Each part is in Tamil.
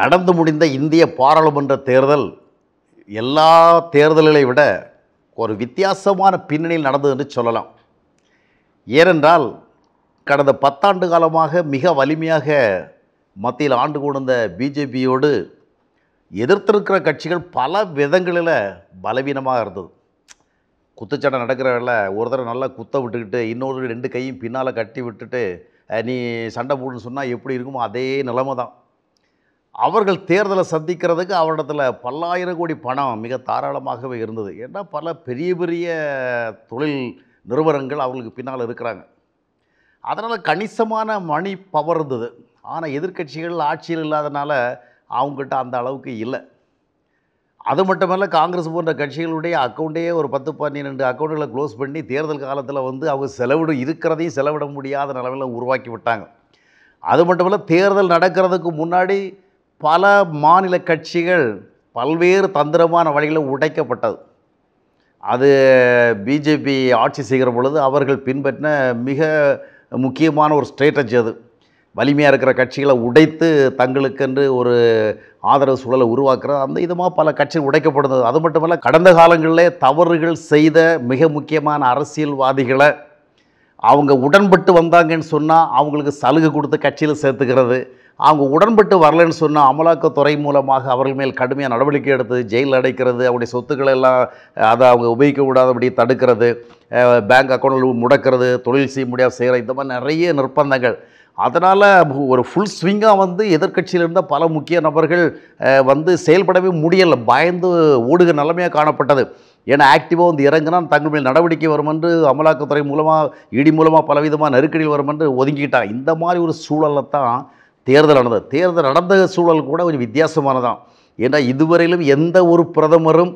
நடந்து முடிந்த இந்திய பாராளுமன்ற தேர்தல் எல்லா தேர்தல்களை விட ஒரு வித்தியாசமான பின்னணியில் நடந்தது என்று சொல்லலாம் ஏனென்றால் கடந்த பத்தாண்டு காலமாக மிக வலிமையாக மத்தியில் ஆண்டு கொண்ட பிஜேபியோடு எதிர்த்திருக்கிற கட்சிகள் பல விதங்களில் பலவீனமாக இருந்தது குத்துச்சண்டை வேலை ஒரு தடவை நல்லா குத்த விட்டுக்கிட்டு இன்னொரு ரெண்டு கையும் பின்னால் கட்டி விட்டுட்டு நீ சண்டை போடுன்னு சொன்னால் எப்படி இருக்குமோ அதே நிலைமை தான் அவர்கள் தேர்தலை சந்திக்கிறதுக்கு அவரிடத்துல பல்லாயிரம் கோடி பணம் மிக தாராளமாகவே இருந்தது ஏன்னா பல பெரிய பெரிய தொழில் நிறுவனங்கள் அவர்களுக்கு பின்னால் இருக்கிறாங்க அதனால் கணிசமான மணி பவர் இருந்தது ஆனால் எதிர்கட்சிகள் ஆட்சியில் இல்லாதனால அவங்ககிட்ட அந்த அளவுக்கு இல்லை அது மட்டுமல்ல காங்கிரஸ் போன்ற கட்சிகளுடைய அக்கௌண்ட்டையே ஒரு பத்து பன்னிரெண்டு அக்கௌண்ட்டுகளை க்ளோஸ் பண்ணி தேர்தல் காலத்தில் வந்து அவங்க செலவிட இருக்கிறதையும் செலவிட முடியாத நிலவில் உருவாக்கி விட்டாங்க அது மட்டுமல்ல தேர்தல் நடக்கிறதுக்கு முன்னாடி பல மாநில கட்சிகள் பல்வேறு தந்திரமான வழிகளில் உடைக்கப்பட்டது அது பிஜேபி ஆட்சி செய்கிற பொழுது அவர்கள் பின்பற்றின மிக முக்கியமான ஒரு ஸ்ட்ரேட்டஜி அது வலிமையாக இருக்கிற கட்சிகளை உடைத்து தங்களுக்கென்று ஒரு ஆதரவு சூழலை உருவாக்குறது அந்த இதுமாக பல கட்சிகள் உடைக்கப்படுது அது மட்டுமல்ல கடந்த காலங்களில் தவறுகள் செய்த மிக முக்கியமான அரசியல்வாதிகளை அவங்க உடன்பட்டு வந்தாங்கன்னு சொன்னால் அவங்களுக்கு சலுகை கொடுத்து கட்சியில் சேர்த்துக்கிறது அவங்க உடன்பட்டு வரலன்னு சொன்னால் அமலாக்கத்துறை மூலமாக அவர்கள் மேல் கடுமையாக நடவடிக்கை எடுத்து ஜெயிலில் அடைக்கிறது அவருடைய சொத்துக்களை எல்லாம் அதை அவங்க உபயோகிக்க அப்படி தடுக்கிறது பேங்க் அக்கௌண்ட்டில் முடக்கிறது தொழில் செய்ய முடியாத செய்கிற இந்த மாதிரி நிறைய நிர்பந்தங்கள் அதனால் ஒரு ஃபுல் ஸ்விங்காக வந்து எதிர்கட்சியில் பல முக்கிய நபர்கள் வந்து செயல்படவே முடியலை பயந்து ஓடுக நிலைமையாக காணப்பட்டது ஏன்னா ஆக்டிவாக வந்து இறங்கினா தங்கள் மேல் நடவடிக்கை வரும் என்று அமலாக்கத்துறை மூலமாக இடி மூலமாக பலவிதமாக நெருக்கடியில் வரும் என்று ஒதுங்கிட்டான் இந்த மாதிரி ஒரு சூழலை தான் தேர்தல் நடந்தது தேர்தல் நடந்த சூழல் கூட கொஞ்சம் வித்தியாசமானதான் ஏன்னா இதுவரையிலும் எந்த ஒரு பிரதமரும்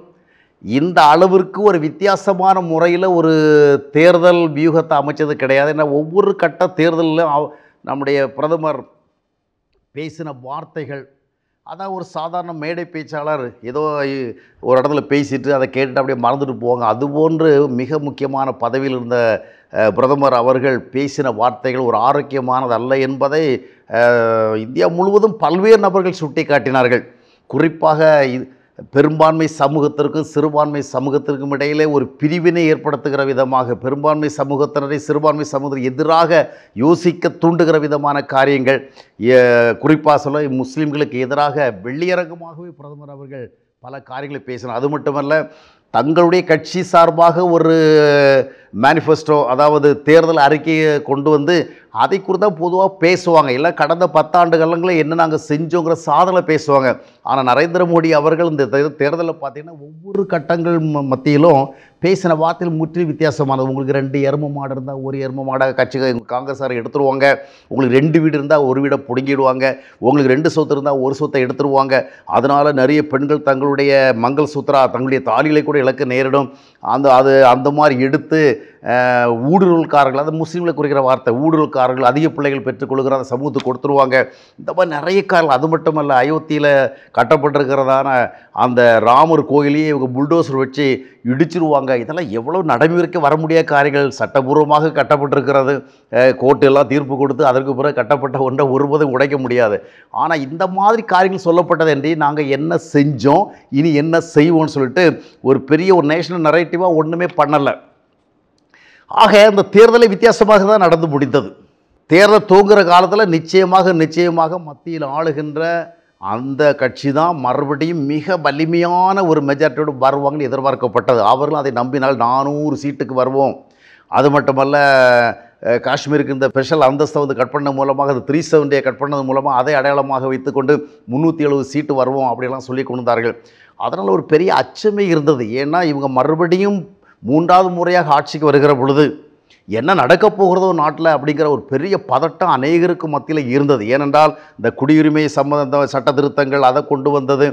இந்த அளவிற்கு ஒரு வித்தியாசமான முறையில் ஒரு தேர்தல் வியூகத்தை அமைச்சது கிடையாது ஏன்னா ஒவ்வொரு கட்ட தேர்தலிலும் நம்முடைய பிரதமர் பேசின வார்த்தைகள் அதான் ஒரு சாதாரண மேடை பேச்சாளர் ஏதோ ஒரு இடத்துல பேசிட்டு அதை கேட்டுட்டு அப்படியே மறந்துட்டு போவாங்க அதுபோன்று மிக முக்கியமான பதவியில் இருந்த பிரதமர் அவர்கள் பேசின வார்த்தைகள் ஒரு ஆரோக்கியமானது அல்ல என்பதை இந்தியா முழுவதும் பல்வேறு நபர்கள் சுட்டி காட்டினார்கள் குறிப்பாக பெரும்பான்மை சமூகத்திற்கும் சிறுபான்மை சமூகத்திற்கும் இடையிலே ஒரு பிரிவினை ஏற்படுத்துகிற விதமாக பெரும்பான்மை சமூகத்தினரை சிறுபான்மை சமூகத்தை எதிராக யோசிக்க தூண்டுகிற விதமான காரியங்கள் குறிப்பாக சொல்ல முஸ்லீம்களுக்கு எதிராக வெள்ளியரங்கமாகவே பிரதமர் அவர்கள் பல காரியங்களை பேசினார் அது மட்டுமல்ல தங்களுடைய கட்சி சார்பாக ஒரு மேனிஃபெஸ்டோ அதாவது தேர்தல் அறிக்கையை கொண்டு வந்து அதை குறித்து தான் பொதுவாக பேசுவாங்க இல்லை கடந்த பத்தாண்டு காலங்களில் என்ன நாங்கள் செஞ்சோங்கிற சாதனை பேசுவாங்க ஆனால் நரேந்திர மோடி அவர்கள் இந்த தேர்தலில் பார்த்திங்கன்னா ஒவ்வொரு கட்டங்கள் மத்தியிலும் பேசின வார்த்தையில் முற்றிலும் வித்தியாசமானது உங்களுக்கு ரெண்டு எரும மாடு இருந்தால் ஒரு எரும மாடாக கட்சிகள் காங்கிரஸாரை எடுத்துருவாங்க உங்களுக்கு ரெண்டு வீடு இருந்தால் ஒரு வீடை பிடுங்கிடுவாங்க உங்களுக்கு ரெண்டு சொத்து இருந்தால் ஒரு சொத்தை எடுத்துருவாங்க அதனால் நிறைய பெண்கள் தங்களுடைய மங்கள் சூத்திரா தங்களுடைய தாலிகளை கூட இழக்க நேரிடும் அந்த அது அந்த மாதிரி எடுத்து ஊடுருவல்காரர்கள் அந்த முஸ்லீம்களை குறிக்கிற வார்த்தை ஊடுருவல்காரர்கள் அதிக பிள்ளைகள் பெற்றுக்கொள்கிற அந்த சமூகத்துக்கு கொடுத்துருவாங்க இந்த மாதிரி நிறைய காரணம் அது மட்டுமல்ல அயோத்தியில் கட்டப்பட்டிருக்கிறதான அந்த ராமர் கோயிலையே இவங்க புல்டோசர் வச்சு இடிச்சிருவாங்க இதெல்லாம் எவ்வளோ நடைமுறைக்கு வர முடியாத காரியங்கள் சட்டபூர்வமாக கட்டப்பட்டிருக்கிறது கோர்ட்டெல்லாம் எல்லாம் தீர்ப்பு கொடுத்து அதற்கு பிறகு கட்டப்பட்ட ஒன்றை ஒருபதும் உடைக்க முடியாது ஆனால் இந்த மாதிரி காரியங்கள் சொல்லப்பட்டதன்றி நாங்கள் என்ன செஞ்சோம் இனி என்ன செய்வோம்னு சொல்லிட்டு ஒரு பெரிய ஒரு நேஷனல் நரேட்டிவாக ஒன்றுமே பண்ணலை ஆக இந்த தேர்தலை வித்தியாசமாக தான் நடந்து முடிந்தது தேர்தல் தூங்குகிற காலத்தில் நிச்சயமாக நிச்சயமாக மத்தியில் ஆளுகின்ற அந்த கட்சி தான் மறுபடியும் மிக வலிமையான ஒரு மெஜாரிட்டியோடு வருவாங்கன்னு எதிர்பார்க்கப்பட்டது அவர்களும் அதை நம்பினால் நானூறு சீட்டுக்கு வருவோம் அது மட்டுமல்ல காஷ்மீருக்கு இந்த ஸ்பெஷல் அந்தஸ்தை வந்து கட் பண்ண மூலமாக அது த்ரீ செவன்டியை கட் பண்ணது மூலமாக அதை அடையாளமாக வைத்துக்கொண்டு முந்நூற்றி எழுபது சீட்டு வருவோம் அப்படிலாம் சொல்லி கொண்டார்கள் அதனால் ஒரு பெரிய அச்சமே இருந்தது ஏன்னா இவங்க மறுபடியும் மூன்றாவது முறையாக ஆட்சிக்கு வருகிற பொழுது என்ன நடக்கப் போகிறதோ நாட்டில் அப்படிங்கிற ஒரு பெரிய பதட்டம் அநேகருக்கு மத்தியில் இருந்தது ஏனென்றால் இந்த குடியுரிமை சம்பந்த சட்ட திருத்தங்கள் அதை கொண்டு வந்தது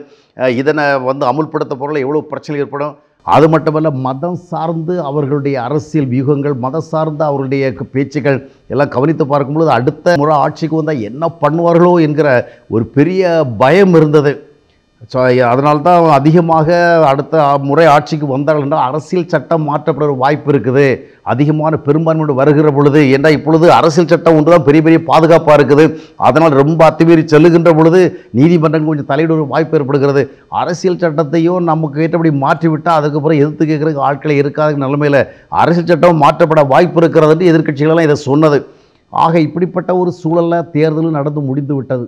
இதனை வந்து அமுல்படுத்த பொருள் எவ்வளோ பிரச்சனை ஏற்படும் அது மட்டுமல்ல மதம் சார்ந்து அவர்களுடைய அரசியல் வியூகங்கள் மதம் சார்ந்த அவர்களுடைய பேச்சுகள் எல்லாம் கவனித்து பார்க்கும்பொழுது அடுத்த முறை ஆட்சிக்கு வந்தால் என்ன பண்ணுவார்களோ என்கிற ஒரு பெரிய பயம் இருந்தது ஸோ அதனால்தான் அதிகமாக அடுத்த முறை ஆட்சிக்கு வந்தார்கள் என்றால் அரசியல் சட்டம் மாற்றப்பட வாய்ப்பு இருக்குது அதிகமான பெரும்பான்மை வருகிற பொழுது என்றால் இப்பொழுது அரசியல் சட்டம் ஒன்று தான் பெரிய பெரிய பாதுகாப்பாக இருக்குது அதனால் ரொம்ப அத்துமீறி செல்லுகின்ற பொழுது நீதிமன்றம் கொஞ்சம் தலையிடுவது வாய்ப்பு ஏற்படுகிறது அரசியல் சட்டத்தையும் நமக்கு ஏற்றபடி மாற்றிவிட்டால் அதுக்கப்புறம் எதிர்த்து கேட்குறதுக்கு ஆட்களை இருக்காத நிலைமையில் அரசியல் சட்டம் மாற்றப்பட வாய்ப்பு இருக்கிறதுன்ட்டு எதிர்கட்சிகளெல்லாம் இதை சொன்னது ஆக இப்படிப்பட்ட ஒரு சூழலில் தேர்தலும் நடந்து முடிந்து விட்டது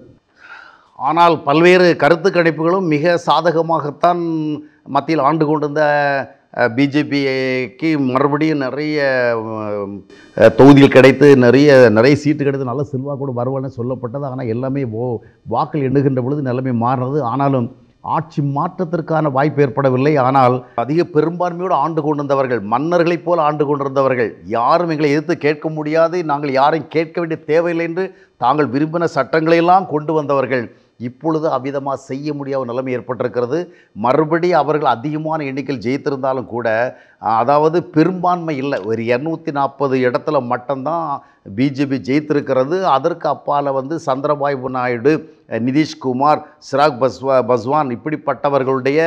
ஆனால் பல்வேறு கருத்து கணிப்புகளும் மிக சாதகமாகத்தான் மத்தியில் ஆண்டு கொண்டிருந்த பிஜேபிக்கு மறுபடியும் நிறைய தொகுதிகள் கிடைத்து நிறைய நிறைய சீட்டு கிடைத்து நல்ல செல்வாக்கோடு வருவான்னு சொல்லப்பட்டது ஆனால் எல்லாமே ஓ வாக்கள் எண்ணுகின்ற பொழுது நிலைமை மாறினது ஆனாலும் ஆட்சி மாற்றத்திற்கான வாய்ப்பு ஏற்படவில்லை ஆனால் அதிக பெரும்பான்மையோடு ஆண்டு கொண்டிருந்தவர்கள் மன்னர்களைப் போல் ஆண்டு கொண்டிருந்தவர்கள் யாரும் எங்களை எதிர்த்து கேட்க முடியாது நாங்கள் யாரையும் கேட்க வேண்டிய தேவையில்லை என்று தாங்கள் விரும்பின சட்டங்களையெல்லாம் கொண்டு வந்தவர்கள் இப்பொழுது அவ்விதமாக செய்ய முடியாத நிலைமை ஏற்பட்டிருக்கிறது மறுபடியும் அவர்கள் அதிகமான எண்ணிக்கையில் ஜெயித்திருந்தாலும் கூட அதாவது பெரும்பான்மை இல்லை ஒரு இரநூத்தி நாற்பது இடத்துல மட்டும்தான் பிஜேபி ஜெயித்திருக்கிறது அதற்கு அப்பால் வந்து சந்திரபாபு நாயுடு நிதிஷ்குமார் சிராக் பஸ்வா பஸ்வான் இப்படிப்பட்டவர்களுடைய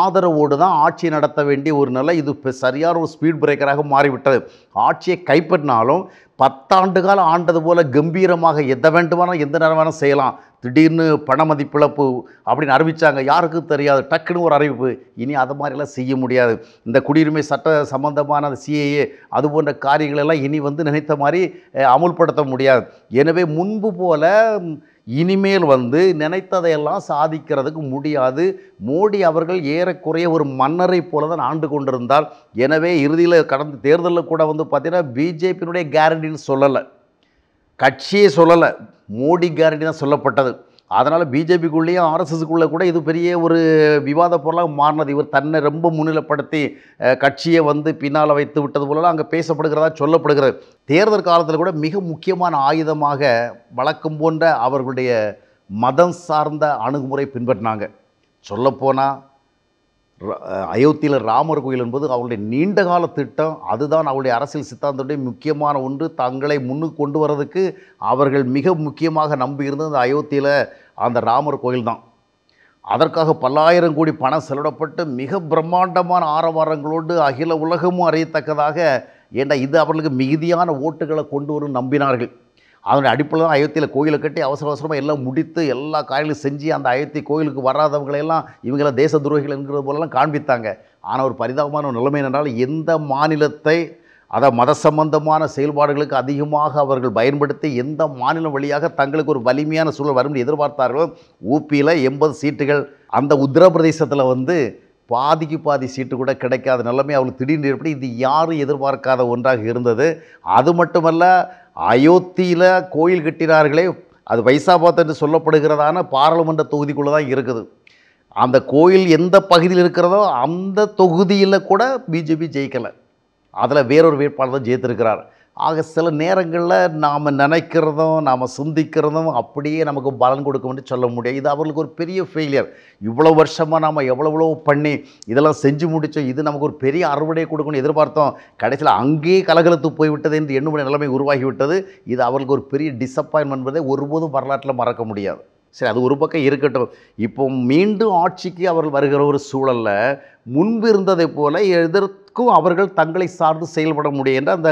ஆதரவோடு தான் ஆட்சி நடத்த வேண்டிய ஒரு நிலை இது சரியான ஒரு ஸ்பீட் பிரேக்கராக மாறிவிட்டது ஆட்சியை கைப்பற்றினாலும் பத்தாண்டு காலம் ஆண்டது போல் கம்பீரமாக எதை வேண்டுமானால் எந்த நேரம் வேணாலும் செய்யலாம் திடீர்னு பண மதிப்பிழப்பு அப்படின்னு அறிவித்தாங்க யாருக்கும் தெரியாது டக்குன்னு ஒரு அறிவிப்பு இனி அது மாதிரிலாம் செய்ய முடியாது இந்த குடியுரிமை சட்ட சம்பந்தமான சிஏஏ அது போன்ற காரியங்களெல்லாம் இனி வந்து நினைத்த மாதிரி அமுல்படுத்த முடியாது எனவே முன்பு போல இனிமேல் வந்து நினைத்ததையெல்லாம் சாதிக்கிறதுக்கு முடியாது மோடி அவர்கள் ஏறக்குறைய ஒரு மன்னரை போல தான் ஆண்டு கொண்டிருந்தார் எனவே இறுதியில் கடந்த தேர்தலில் கூட வந்து பார்த்திங்கன்னா பிஜேபியினுடைய கேரண்டின்னு சொல்லலை கட்சியே சொல்லலை மோடி கேரண்டி தான் சொல்லப்பட்டது அதனால் பிஜேபிக்குள்ளேயும் ஆர்எஸ்எஸ்க்குள்ளே கூட இது பெரிய ஒரு விவாத பொருளாக மாறினது இவர் தன்னை ரொம்ப முன்னிலைப்படுத்தி கட்சியை வந்து பின்னால் வைத்து விட்டது போலலாம் அங்கே பேசப்படுகிறதா சொல்லப்படுகிறது தேர்தல் காலத்தில் கூட மிக முக்கியமான ஆயுதமாக வழக்கம் போன்ற அவர்களுடைய மதம் சார்ந்த அணுகுமுறை பின்பற்றினாங்க சொல்லப்போனால் அயோத்தியில் ராமர் கோயில் என்பது அவருடைய நீண்டகால திட்டம் அதுதான் அவருடைய அரசியல் சித்தாந்தத்துடைய முக்கியமான ஒன்று தங்களை முன்னுக்கு கொண்டு வர்றதுக்கு அவர்கள் மிக முக்கியமாக நம்பியிருந்தது அந்த அயோத்தியில் அந்த ராமர் கோயில் தான் அதற்காக பல்லாயிரம் கோடி பணம் செலவிடப்பட்டு மிக பிரம்மாண்டமான ஆரவாரங்களோடு அகில உலகமும் அறியத்தக்கதாக ஏன்னா இது அவர்களுக்கு மிகுதியான ஓட்டுகளை கொண்டு வரும் நம்பினார்கள் அதனுடைய அடிப்படையில் தான் அயோத்தியில் கோயிலை கட்டி அவசர அவசரமாக எல்லாம் முடித்து எல்லா காயிலும் செஞ்சு அந்த அயோத்தி கோயிலுக்கு வராதவங்களையெல்லாம் இவங்களாம் தேச துரோகிகள் என்கிறது போலலாம் காண்பித்தாங்க ஆனால் ஒரு பரிதாபமான ஒரு நிலைமை என்றால் எந்த மாநிலத்தை அதை மத சம்பந்தமான செயல்பாடுகளுக்கு அதிகமாக அவர்கள் பயன்படுத்தி எந்த மாநிலம் வழியாக தங்களுக்கு ஒரு வலிமையான சூழல் வரும் எதிர்பார்த்தார்களோ ஊபியில் எண்பது சீட்டுகள் அந்த உத்தரப்பிரதேசத்தில் வந்து பாதிக்கு பாதி சீட்டு கூட கிடைக்காத நிலைமை அவளுக்கு திடீர்னு இருப்படி இது யாரும் எதிர்பார்க்காத ஒன்றாக இருந்தது அது மட்டுமல்ல அயோத்தியில் கோயில் கட்டினார்களே அது வைசாபாத் என்று சொல்லப்படுகிறதான பாராளுமன்ற தொகுதிக்குள்ளே தான் இருக்குது அந்த கோயில் எந்த பகுதியில் இருக்கிறதோ அந்த தொகுதியில் கூட பிஜேபி ஜெயிக்கலை அதில் வேறொரு வேட்பாளர் தான் ஜெயித்திருக்கிறார் ஆக சில நேரங்களில் நாம் நினைக்கிறதும் நாம் சிந்திக்கிறதும் அப்படியே நமக்கு பலன் கொடுக்கும்னு சொல்ல முடியாது இது அவர்களுக்கு ஒரு பெரிய ஃபெயிலியர் இவ்வளோ வருஷமாக நாம் எவ்வளோ பண்ணி இதெல்லாம் செஞ்சு முடித்தோம் இது நமக்கு ஒரு பெரிய அறுவடை கொடுக்கணும்னு எதிர்பார்த்தோம் கடைசியில் அங்கேயே கலகலத்து போய்விட்டது என்று எண்ணுமணி நிலைமை உருவாகிவிட்டது இது அவர்களுக்கு ஒரு பெரிய டிசப்பாயின்மெண்ட் என்பதை ஒருபோதும் வரலாற்றில் மறக்க முடியாது சரி அது ஒரு பக்கம் இருக்கட்டும் இப்போ மீண்டும் ஆட்சிக்கு அவர்கள் வருகிற ஒரு சூழலில் முன்பு இருந்ததை போல எதற்கும் அவர்கள் தங்களை சார்ந்து செயல்பட முடியும் என்ற அந்த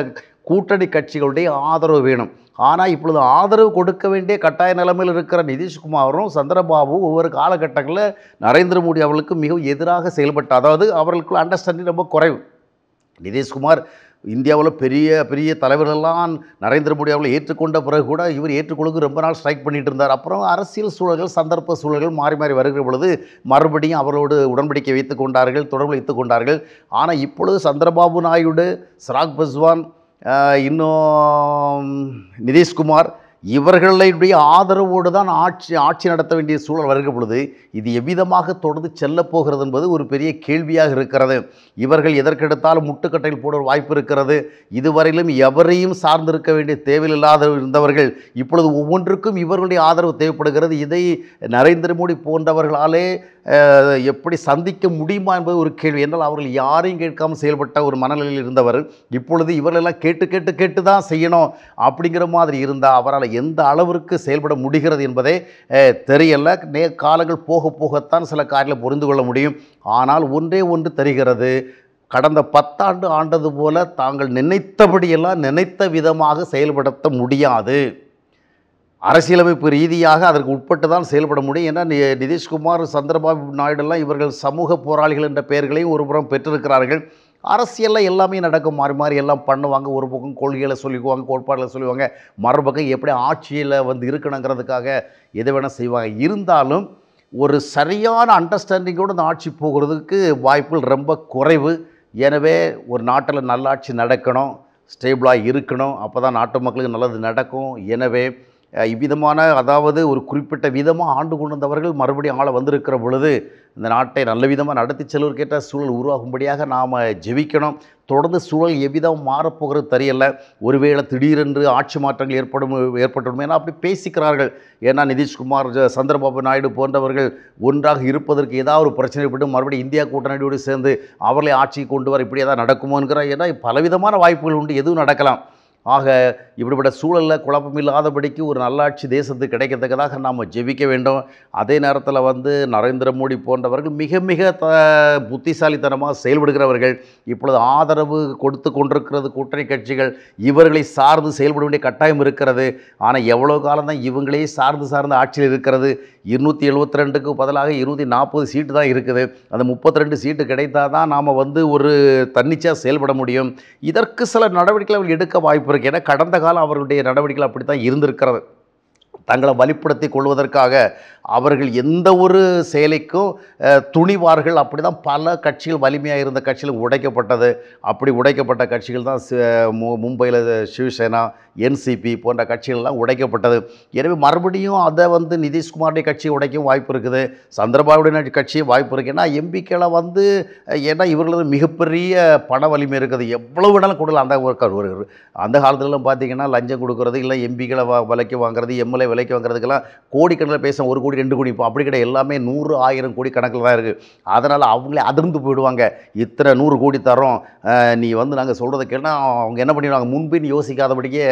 கூட்டணி கட்சிகளுடைய ஆதரவு வேணும் ஆனால் இப்பொழுது ஆதரவு கொடுக்க வேண்டிய கட்டாய நிலைமையில் இருக்கிற நிதிஷ்குமாரும் சந்திரபாபு ஒவ்வொரு காலகட்டங்களில் நரேந்திர மோடி அவர்களுக்கு மிகவும் எதிராக செயல்பட்ட அதாவது அவர்களுக்குள்ள அண்டர்ஸ்டாண்டிங் ரொம்ப குறைவு நிதிஷ்குமார் இந்தியாவில் பெரிய பெரிய தலைவர்கள்லாம் நரேந்திர மோடி அவர்களை ஏற்றுக்கொண்ட பிறகு கூட இவர் ஏற்றுக்கொள்ளுக்கு ரொம்ப நாள் ஸ்ட்ரைக் பண்ணிட்டு இருந்தார் அப்புறம் அரசியல் சூழல்கள் சந்தர்ப்ப சூழல்கள் மாறி மாறி வருகிற பொழுது மறுபடியும் அவரோடு உடன்படிக்கை வைத்துக் கொண்டார்கள் தொடர்பு வைத்துக் கொண்டார்கள் ஆனால் இப்பொழுது சந்திரபாபு நாயுடு சிராக் பஸ்வான் ಇನ್ನು ನಿತೀಶ್ ಕುಮಾರ್ இவர்களுடைய ஆதரவோடு தான் ஆட்சி ஆட்சி நடத்த வேண்டிய சூழல் வருகிற பொழுது இது எவ்விதமாக தொடர்ந்து செல்லப்போகிறது என்பது ஒரு பெரிய கேள்வியாக இருக்கிறது இவர்கள் எதற்கெடுத்தாலும் முட்டுக்கட்டையில் போட வாய்ப்பு இருக்கிறது இதுவரையிலும் எவரையும் சார்ந்திருக்க வேண்டிய தேவையில்லாத இருந்தவர்கள் இப்பொழுது ஒவ்வொன்றுக்கும் இவர்களுடைய ஆதரவு தேவைப்படுகிறது இதை நரேந்திர மோடி போன்றவர்களாலே எப்படி சந்திக்க முடியுமா என்பது ஒரு கேள்வி என்றால் அவர்கள் யாரையும் கேட்காமல் செயல்பட்ட ஒரு மனநிலையில் இருந்தவர் இப்பொழுது இவர்களெல்லாம் கேட்டு கேட்டு கேட்டு தான் செய்யணும் அப்படிங்கிற மாதிரி இருந்தால் அவரால் எந்த அளவிற்கு செயல்பட முடிகிறது என்பதே தெரியலை நே காலங்கள் போக போகத்தான் சில காரியங்களை புரிந்து கொள்ள முடியும் ஆனால் ஒன்றே ஒன்று தெரிகிறது கடந்த பத்தாண்டு ஆண்டது போல தாங்கள் நினைத்தபடியெல்லாம் நினைத்த விதமாக செயல்படுத்த முடியாது அரசியலமைப்பு ரீதியாக அதற்கு உட்பட்டு தான் செயல்பட முடியும் ஏன்னா நிதிஷ்குமார் சந்திரபாபு நாயுடுலாம் இவர்கள் சமூக போராளிகள் என்ற பெயர்களையும் ஒருபுறம் பெற்றிருக்கிறார்கள் அரசியலில் எல்லாமே நடக்கும் மாறி மாறி எல்லாம் பண்ணுவாங்க ஒரு பக்கம் கொள்கைகளை சொல்லிக்குவாங்க கோட்பாடுகளை சொல்லுவாங்க மறுபக்கம் எப்படி ஆட்சியில் வந்து இருக்கணுங்கிறதுக்காக எது வேணால் செய்வாங்க இருந்தாலும் ஒரு சரியான அண்டர்ஸ்டாண்டிங்கோடு இந்த ஆட்சி போகிறதுக்கு வாய்ப்புகள் ரொம்ப குறைவு எனவே ஒரு நாட்டில் நல்லாட்சி நடக்கணும் ஸ்டேபிளாக இருக்கணும் அப்போ தான் நாட்டு மக்களுக்கு நல்லது நடக்கும் எனவே இவ்விதமான அதாவது ஒரு குறிப்பிட்ட விதமாக ஆண்டு கொண்டு வந்தவர்கள் மறுபடியும் ஆள வந்திருக்கிற பொழுது இந்த நாட்டை நல்ல விதமாக நடத்தி செல்வதற்கேற்ற சூழல் உருவாகும்படியாக நாம் ஜெபிக்கணும் தொடர்ந்து சூழல் எவ்விதம் மாறப்போகிறது தெரியல ஒருவேளை திடீரென்று ஆட்சி மாற்றங்கள் ஏற்படும் ஏற்பட்டுடும் ஏன்னா அப்படி பேசிக்கிறார்கள் ஏன்னா நிதிஷ்குமார் சந்திரபாபு நாயுடு போன்றவர்கள் ஒன்றாக இருப்பதற்கு ஏதாவது ஒரு பிரச்சனை ஏற்பட்டு மறுபடியும் இந்தியா கூட்டணியோடு சேர்ந்து அவர்களை ஆட்சிக்கு கொண்டு வர இப்படி ஏதாவது நடக்குமோங்கிறார் ஏன்னா பலவிதமான வாய்ப்புகள் உண்டு எதுவும் நடக்கலாம் ஆக இப்படிப்பட்ட சூழலில் குழப்பம் இல்லாதபடிக்கு ஒரு நல்லாட்சி தேசத்துக்கு கிடைக்கத்தக்கதாக நாம் ஜெபிக்க வேண்டும் அதே நேரத்தில் வந்து நரேந்திர மோடி போன்றவர்கள் மிக மிக த புத்திசாலித்தனமாக செயல்படுகிறவர்கள் இப்பொழுது ஆதரவு கொடுத்து கொண்டிருக்கிறது கூட்டணி கட்சிகள் இவர்களை சார்ந்து செயல்பட வேண்டிய கட்டாயம் இருக்கிறது ஆனால் எவ்வளோ காலம் தான் இவங்களே சார்ந்து சார்ந்து ஆட்சியில் இருக்கிறது இருநூற்றி எழுபத்தி ரெண்டுக்கு பதிலாக இருநூற்றி நாற்பது சீட்டு தான் இருக்குது அந்த முப்பத்தி ரெண்டு சீட்டு கிடைத்தால் தான் நாம் வந்து ஒரு தன்னிச்சையாக செயல்பட முடியும் இதற்கு சில நடவடிக்கைகள் எடுக்க வாய்ப்பு இருக்குது ஏன்னா கடந்த காலம் அவர்களுடைய நடவடிக்கைகள் அப்படி தான் இருந்திருக்கிறது தங்களை வழிப்படுத்தி கொள்வதற்காக அவர்கள் எந்த ஒரு செயலைக்கும் துணிவார்கள் அப்படி தான் பல கட்சிகள் வலிமையாக இருந்த கட்சிகள் உடைக்கப்பட்டது அப்படி உடைக்கப்பட்ட கட்சிகள் தான் மும்பையில் சிவசேனா என்சிபி போன்ற கட்சிகள்லாம் உடைக்கப்பட்டது எனவே மறுபடியும் அதை வந்து நிதிஷ்குமாருடைய கட்சி உடைக்கும் வாய்ப்பு இருக்குது சந்திரபாபுடைய கட்சி வாய்ப்பு இருக்குது ஏன்னா எம்பிக்கெல்லாம் வந்து ஏன்னா இவர்களது மிகப்பெரிய பண வலிமை இருக்குது எவ்வளோ வேணாலும் கொடுக்கலாம் அந்த ஒரு அந்த காலத்துலலாம் பார்த்தீங்கன்னா லஞ்சம் கொடுக்குறது இல்லை எம்பிக்களை வா விலைக்கு வாங்குறது எம்எல்ஏ விலைக்கு வாங்குறதுக்கெல்லாம் கோடிக்கணக்கில் பேச ஒரு கோடி ரெண்டு கோடி இப்போ அப்படி கிடையாது எல்லாமே நூறு ஆயிரம் கோடி கணக்கில் தான் இருக்குது அதனால் அவங்களே அதிர்ந்து போயிடுவாங்க இத்தனை நூறு கோடி தரோம் நீ வந்து நாங்கள் சொல்கிறது கேட்டால் அவங்க என்ன பண்ணிடுவாங்க முன்பின் யோசிக்காதபடியே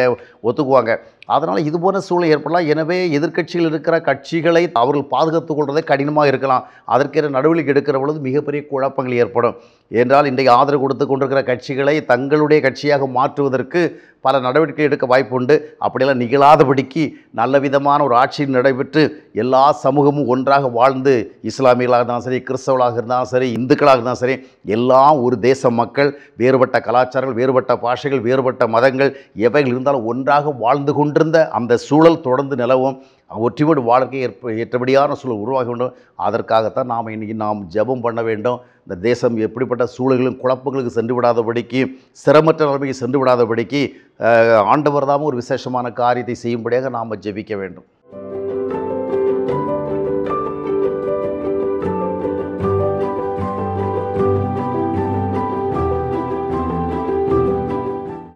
ஒத்துக்குவாங்க அதனால் இது போன்ற சூழல் ஏற்படலாம் எனவே எதிர்க்கட்சியில் இருக்கிற கட்சிகளை அவர்கள் பாதுகாத்துக் கொள்வதே கடினமாக இருக்கலாம் அதற்கேற நடவடிக்கை எடுக்கிற பொழுது மிகப்பெரிய குழப்பங்கள் ஏற்படும் என்றால் இன்றைக்கு ஆதரவு கொடுத்து கொண்டிருக்கிற கட்சிகளை தங்களுடைய கட்சியாக மாற்றுவதற்கு பல நடவடிக்கை எடுக்க வாய்ப்பு உண்டு அப்படியெல்லாம் நிகழாதபடிக்கு நல்ல விதமான ஒரு ஆட்சி நடைபெற்று எல்லா சமூகமும் ஒன்றாக வாழ்ந்து இஸ்லாமியர்களாக இருந்தாலும் சரி கிறிஸ்தவர்களாக இருந்தாலும் சரி இந்துக்களாக இருந்தாலும் சரி எல்லாம் ஒரு தேச மக்கள் வேறுபட்ட கலாச்சாரங்கள் வேறுபட்ட பாஷைகள் வேறுபட்ட மதங்கள் எவைகள் இருந்தாலும் ஒன்றாக வாழ்ந்து கொண்டு கொண்டிருந்த அந்த சூழல் தொடர்ந்து நிலவும் ஒற்றுமையோடு வாழ்க்கை ஏற்ப ஏற்றபடியான சூழல் உருவாக வேண்டும் அதற்காகத்தான் நாம் இன்றைக்கி நாம் ஜபம் பண்ண வேண்டும் இந்த தேசம் எப்படிப்பட்ட சூழல்களும் குழப்பங்களுக்கு சென்று விடாதபடிக்கு சிரமற்ற நிலைமைக்கு சென்று விடாதபடிக்கு ஆண்டவர் தாமும் ஒரு விசேஷமான காரியத்தை செய்யும்படியாக நாம் ஜெபிக்க வேண்டும்